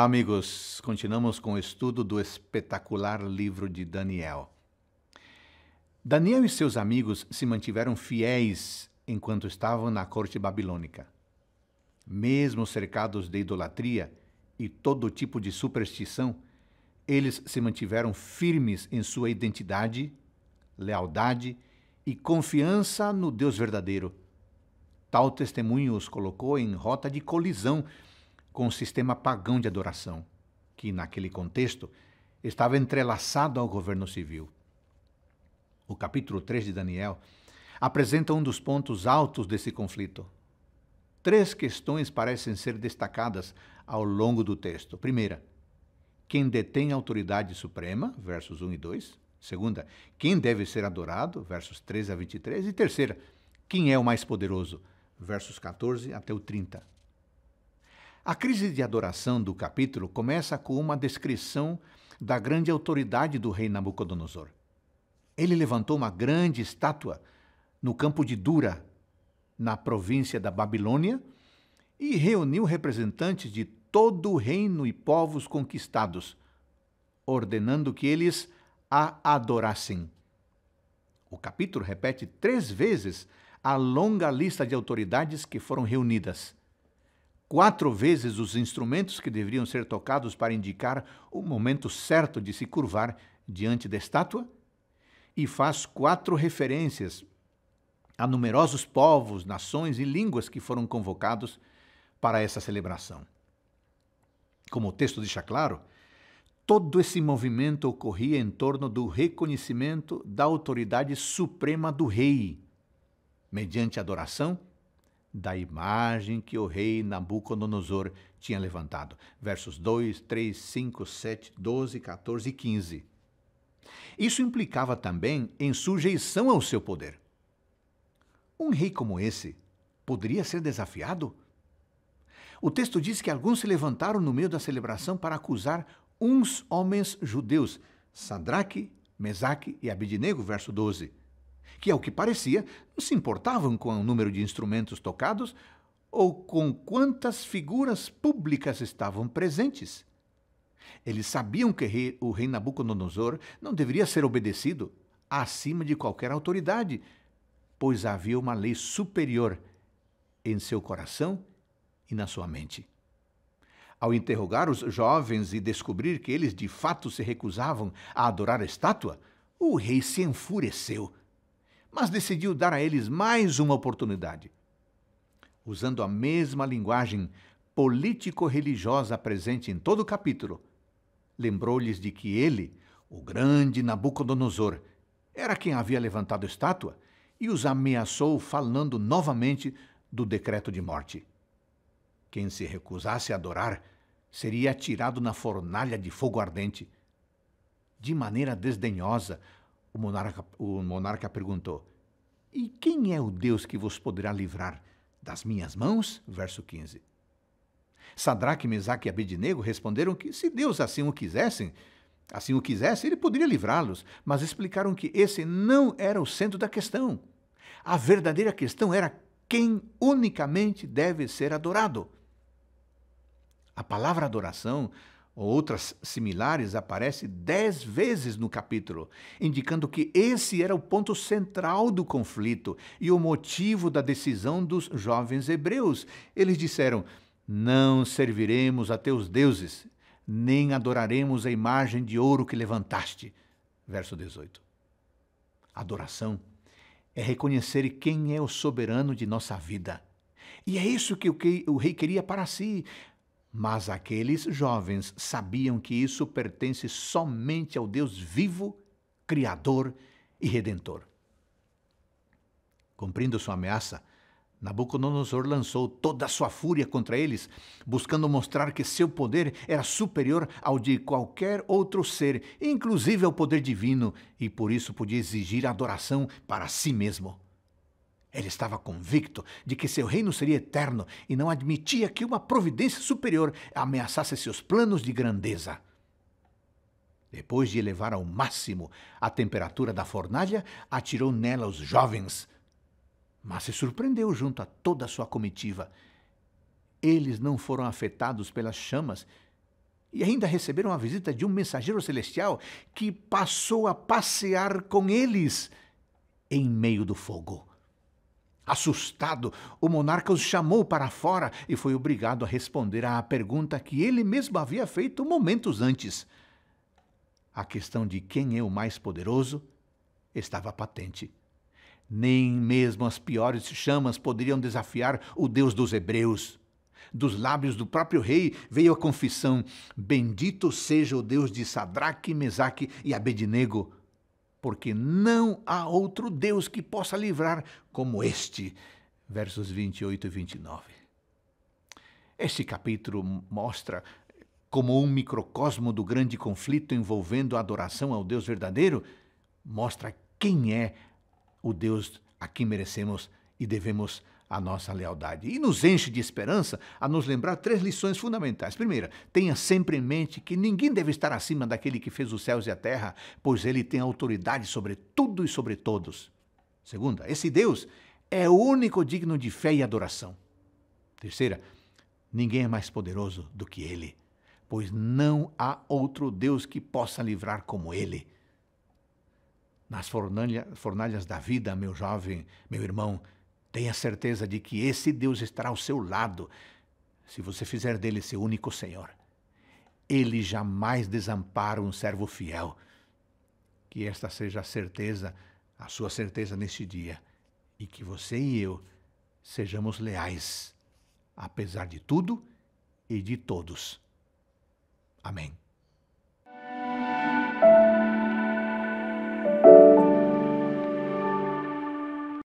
Olá, amigos. Continuamos com o estudo do espetacular livro de Daniel. Daniel e seus amigos se mantiveram fiéis enquanto estavam na corte babilônica. Mesmo cercados de idolatria e todo tipo de superstição, eles se mantiveram firmes em sua identidade, lealdade e confiança no Deus verdadeiro. Tal testemunho os colocou em rota de colisão com o sistema pagão de adoração, que, naquele contexto, estava entrelaçado ao governo civil. O capítulo 3 de Daniel apresenta um dos pontos altos desse conflito. Três questões parecem ser destacadas ao longo do texto. Primeira, quem detém a autoridade suprema, versos 1 e 2. Segunda, quem deve ser adorado, versos 3 a 23. E terceira, quem é o mais poderoso, versos 14 até o 30. A crise de adoração do capítulo começa com uma descrição da grande autoridade do rei Nabucodonosor. Ele levantou uma grande estátua no campo de Dura, na província da Babilônia, e reuniu representantes de todo o reino e povos conquistados, ordenando que eles a adorassem. O capítulo repete três vezes a longa lista de autoridades que foram reunidas quatro vezes os instrumentos que deveriam ser tocados para indicar o momento certo de se curvar diante da estátua, e faz quatro referências a numerosos povos, nações e línguas que foram convocados para essa celebração. Como o texto deixa claro, todo esse movimento ocorria em torno do reconhecimento da autoridade suprema do rei, mediante adoração da imagem que o rei Nabucodonosor tinha levantado. Versos 2, 3, 5, 7, 12, 14 e 15. Isso implicava também em sujeição ao seu poder. Um rei como esse poderia ser desafiado? O texto diz que alguns se levantaram no meio da celebração para acusar uns homens judeus, Sadraque, Mesaque e Abidinego, verso 12 que, ao que parecia, não se importavam com o número de instrumentos tocados ou com quantas figuras públicas estavam presentes. Eles sabiam que o rei Nabucodonosor não deveria ser obedecido acima de qualquer autoridade, pois havia uma lei superior em seu coração e na sua mente. Ao interrogar os jovens e descobrir que eles de fato se recusavam a adorar a estátua, o rei se enfureceu mas decidiu dar a eles mais uma oportunidade. Usando a mesma linguagem político-religiosa presente em todo o capítulo, lembrou-lhes de que ele, o grande Nabucodonosor, era quem havia levantado a estátua e os ameaçou falando novamente do decreto de morte. Quem se recusasse a adorar seria atirado na fornalha de fogo ardente. De maneira desdenhosa, o monarca, o monarca perguntou: E quem é o Deus que vos poderá livrar das minhas mãos? Verso 15. Sadraque, Mesaque e Abednego responderam que, se Deus assim o quisessem, assim o quisesse, ele poderia livrá-los, mas explicaram que esse não era o centro da questão. A verdadeira questão era quem unicamente deve ser adorado. A palavra adoração outras similares aparece dez vezes no capítulo, indicando que esse era o ponto central do conflito e o motivo da decisão dos jovens hebreus. Eles disseram: Não serviremos a teus deuses, nem adoraremos a imagem de ouro que levantaste. Verso 18. Adoração é reconhecer quem é o soberano de nossa vida. E é isso que o, que o rei queria para si. Mas aqueles jovens sabiam que isso pertence somente ao Deus vivo, Criador e Redentor. Cumprindo sua ameaça, Nabucodonosor lançou toda a sua fúria contra eles, buscando mostrar que seu poder era superior ao de qualquer outro ser, inclusive ao poder divino, e por isso podia exigir adoração para si mesmo. Ele estava convicto de que seu reino seria eterno e não admitia que uma providência superior ameaçasse seus planos de grandeza. Depois de elevar ao máximo a temperatura da fornalha, atirou nela os jovens. Mas se surpreendeu junto a toda a sua comitiva. Eles não foram afetados pelas chamas e ainda receberam a visita de um mensageiro celestial que passou a passear com eles em meio do fogo. Assustado, o monarca os chamou para fora e foi obrigado a responder à pergunta que ele mesmo havia feito momentos antes. A questão de quem é o mais poderoso estava patente. Nem mesmo as piores chamas poderiam desafiar o Deus dos Hebreus. Dos lábios do próprio rei veio a confissão: Bendito seja o Deus de Sadraque, Mesaque e Abednego porque não há outro Deus que possa livrar como este. Versos 28 e 29. Este capítulo mostra como um microcosmo do grande conflito envolvendo a adoração ao Deus verdadeiro, mostra quem é o Deus a quem merecemos e devemos a nossa lealdade. E nos enche de esperança a nos lembrar três lições fundamentais. Primeira, tenha sempre em mente que ninguém deve estar acima daquele que fez os céus e a terra, pois ele tem autoridade sobre tudo e sobre todos. Segunda, esse Deus é o único digno de fé e adoração. Terceira, ninguém é mais poderoso do que ele, pois não há outro Deus que possa livrar como ele. Nas fornalhas da vida, meu jovem, meu irmão, Tenha certeza de que esse Deus estará ao seu lado se você fizer dele seu único Senhor. Ele jamais desampara um servo fiel. Que esta seja a certeza, a sua certeza neste dia, e que você e eu sejamos leais, apesar de tudo e de todos. Amém.